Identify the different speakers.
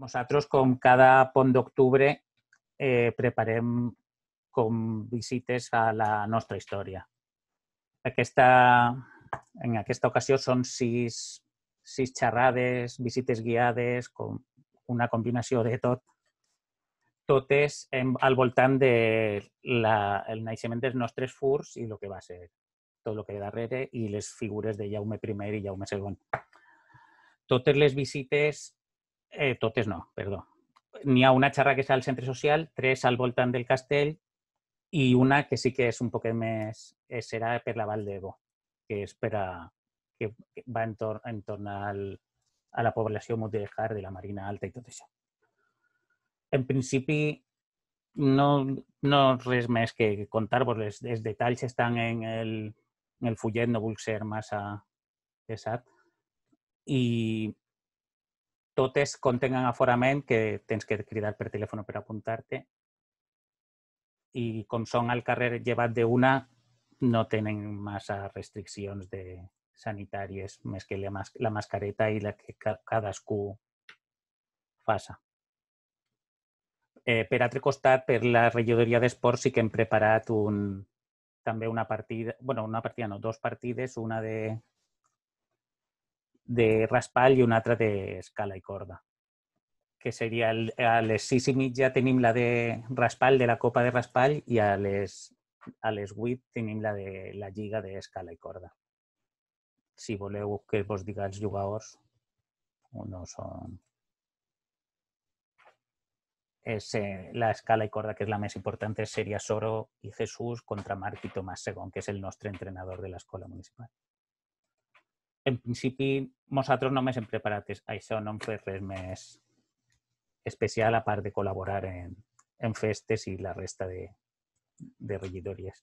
Speaker 1: Nosaltres, com cada pont d'octubre, eh, preparem com visites a la nostra història. Aquesta, en aquesta ocasió són sis, sis xerrades, visites guiades, com una combinació de tot, totes en, al voltant del de naixement dels nostres furs i el que va ser tot el que hi darrere i les figures de Jaume I i Jaume II. Totes les visites Eh, totes no, perdón. Ni a una charra que sea al centro social, tres al voltant del castell y una que sí que es un poquet més... Eh, serà per la que espera que va en torno al, a la població mudéjar de la Marina Alta y tot eso. En principio, no, no res més que contar-vos. Els, están detalls en el, en el fullet, no a ser más pesat. Y... totes contenen aforament que tens que cridar per telèfon per apuntar-te i com són al carrer llevat d'una no tenen massa restriccions de sanitàries més que la, mas la mascareta i la que ca cadascú faça. Eh, per altre costat, per la regidoria d'esports sí que hem preparat un, també una partida, bueno, una partida no, dos partides, una de de raspall i un altre d'escala i corda que seria el, a les sis i mitja tenim la de raspall, de la copa de raspall, i a les, a les 8 tenim la de la lliga d'escala i corda. Si voleu que vos diga els jugadors, no són... És, eh, l'escala i corda, que és la més important, seria Soro i Jesús contra Marc i Tomàs II, que és el nostre entrenador de l'escola municipal. en principio, nosaltres no me preparat preparates no hem fet res especial aparte de colaborar en, en festes y la resta de, de